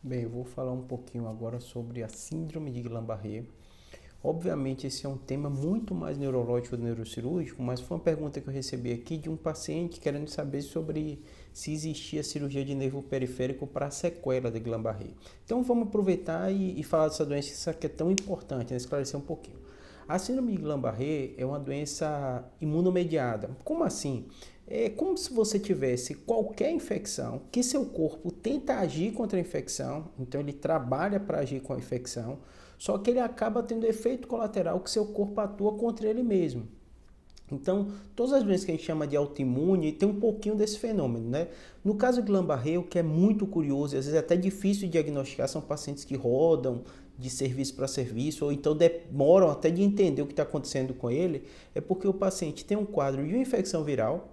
Bem, eu vou falar um pouquinho agora sobre a síndrome de Guillain-Barré. Obviamente, esse é um tema muito mais neurológico do neurocirúrgico, mas foi uma pergunta que eu recebi aqui de um paciente querendo saber sobre se existia cirurgia de nervo periférico para a sequela de Guillain-Barré. Então, vamos aproveitar e, e, falar dessa doença que é tão importante, né? esclarecer um pouquinho. A síndrome de Guillain-Barré é uma doença imunomediada. Como assim? É como se você tivesse qualquer infecção que seu corpo tenta agir contra a infecção, então ele trabalha para agir com a infecção, só que ele acaba tendo efeito colateral que seu corpo atua contra ele mesmo. Então, todas as doenças que a gente chama de autoimune tem um pouquinho desse fenômeno, né? No caso de guillain o que é muito curioso, e às vezes é até difícil de diagnosticar, são pacientes que rodam de serviço para serviço, ou então demoram até de entender o que está acontecendo com ele, é porque o paciente tem um quadro de uma infecção viral.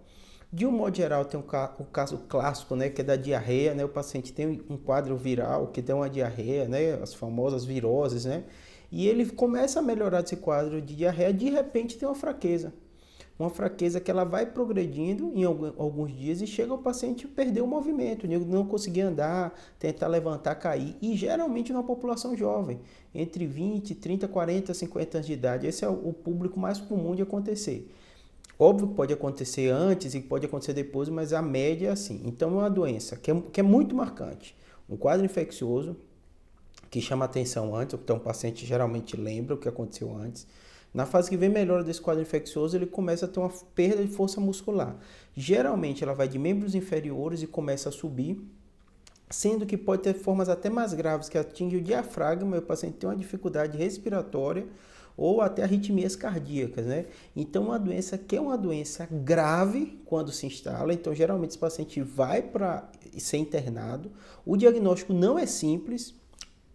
De um modo geral, tem um ca o caso clássico, né, que é da diarreia, né? O paciente tem um quadro viral que tem uma diarreia, né? As famosas viroses, né? E ele começa a melhorar esse quadro de diarreia, de repente tem uma fraqueza uma fraqueza que ela vai progredindo em alguns dias e chega o paciente perder o movimento, não conseguir andar, tentar levantar, cair, e geralmente na população jovem, entre 20, 30, 40, 50 anos de idade. Esse é o público mais comum de acontecer. Óbvio que pode acontecer antes e pode acontecer depois, mas a média é assim. Então é uma doença que é, que é muito marcante. Um quadro infeccioso que chama atenção antes, então o paciente geralmente lembra o que aconteceu antes na fase que vem melhora desse quadro infeccioso, ele começa a ter uma perda de força muscular. Geralmente ela vai de membros inferiores e começa a subir, sendo que pode ter formas até mais graves que atingem o diafragma e o paciente tem uma dificuldade respiratória ou até arritmias cardíacas, né? Então, uma doença que é uma doença grave quando se instala, então geralmente esse paciente vai para ser internado. O diagnóstico não é simples,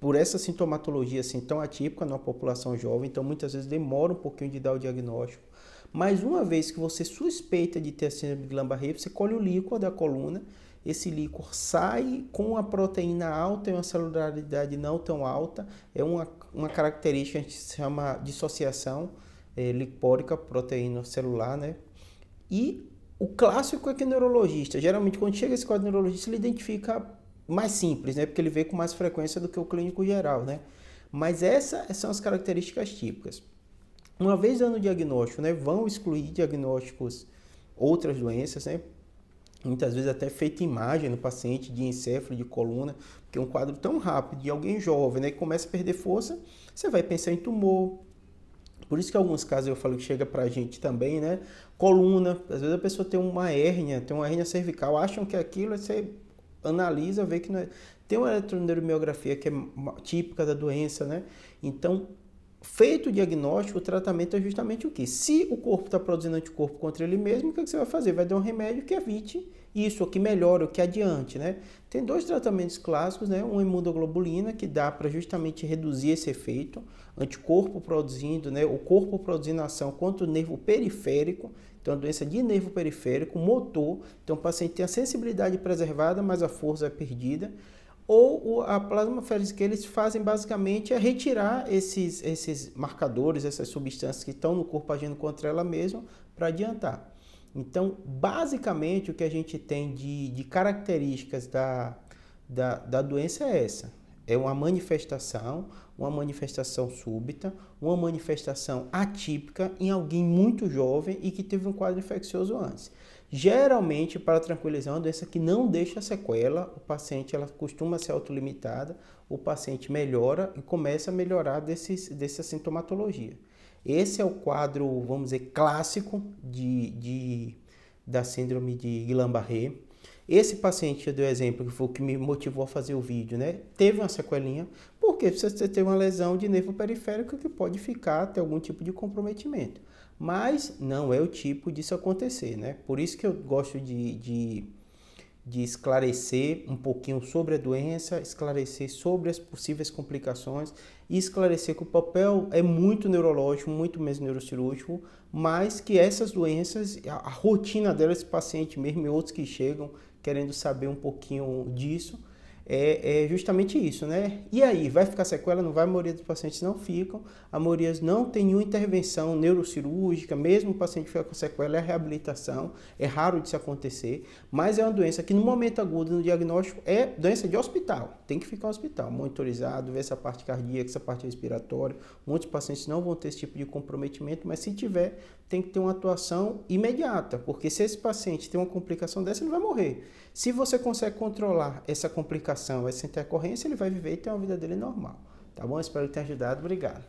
por essa sintomatologia assim, tão atípica na população jovem, então muitas vezes demora um pouquinho de dar o diagnóstico. Mas uma vez que você suspeita de ter síndrome de Guillain-Barré você colhe o líquor da coluna, esse líquor sai com a proteína alta e uma celularidade não tão alta, é uma, uma característica que a gente chama dissociação é, lipórica proteína celular, né? E o clássico é que o neurologista, geralmente quando chega esse quadro neurologista, ele identifica mais simples, né? Porque ele vê com mais frequência do que o clínico geral, né? Mas essas são as características típicas. Uma vez dando o diagnóstico, né, vão excluir diagnósticos outras doenças, né? Muitas vezes até feita imagem no paciente de encéfalo, de coluna, porque é um quadro tão rápido de alguém jovem, né, que começa a perder força, você vai pensar em tumor. Por isso que alguns casos eu falo que chega pra gente também, né? Coluna, às vezes a pessoa tem uma hérnia, tem uma hérnia cervical, acham que aquilo é ser analisa, vê que não é. Tem uma eletroneuromioografia que é típica da doença, né? Então, feito o diagnóstico, o tratamento é justamente o que? Se o corpo está produzindo anticorpo contra ele mesmo, o que, é que, você vai fazer? Vai dar um remédio que evite isso, ou que melhore, ou que adiante, né? Tem dois tratamentos clássicos, né? Uma é imunoglobulina, que dá para justamente reduzir esse efeito, anticorpo produzindo, né? O corpo produzindo ação contra o nervo periférico, então, a doença de nervo periférico, motor, então o paciente tem a sensibilidade preservada, mas a força é perdida ou a plasmaférese que eles fazem basicamente é retirar esses, esses marcadores, essas substâncias que estão no corpo agindo contra ela mesma para adiantar. Então, basicamente, o que a gente tem de, de características da, da, da doença é essa. É uma manifestação, uma manifestação súbita, uma manifestação atípica em alguém muito jovem e que teve um quadro infeccioso antes. Geralmente, para tranquilizar, uma doença que não deixa sequela, o paciente ela costuma ser autolimitada, o paciente melhora e começa a melhorar desses, dessa sintomatologia. Esse é o quadro, vamos dizer, clássico de, de, da síndrome de Guillain-Barré. Esse paciente, eu dei o exemplo, que foi o que me motivou a fazer o vídeo, né? Teve uma sequelinha, porque você tem uma lesão de nervo periférico que pode ficar até algum tipo de comprometimento. Mas não é o tipo disso acontecer, né? Por isso que eu gosto de, de, de esclarecer um pouquinho sobre a doença, esclarecer sobre as possíveis complicações e esclarecer que o papel é muito neurológico, muito mesmo neurocirúrgico, mas que essas doenças, a, a rotina delas, esse paciente mesmo e outros que chegam querendo saber um pouquinho disso, é, é, justamente isso, né? E aí, vai ficar sequela? Não vai? A maioria dos pacientes não ficam, a maioria não tem nenhuma intervenção neurocirúrgica, mesmo o paciente fica com sequela, é reabilitação, é raro de se acontecer, mas é uma doença que no momento agudo, no diagnóstico, é doença de hospital, tem que ficar no hospital, monitorizado, ver essa parte cardíaca, essa parte respiratória. Muitos pacientes não vão ter esse tipo de comprometimento, mas se tiver, tem que ter uma atuação imediata, porque se esse paciente tem uma complicação dessa, ele vai morrer. Se você consegue controlar essa complicação, vai ser intercorrência ele vai viver e ter uma vida dele normal. Tá bom? Espero ter ajudado. Obrigado.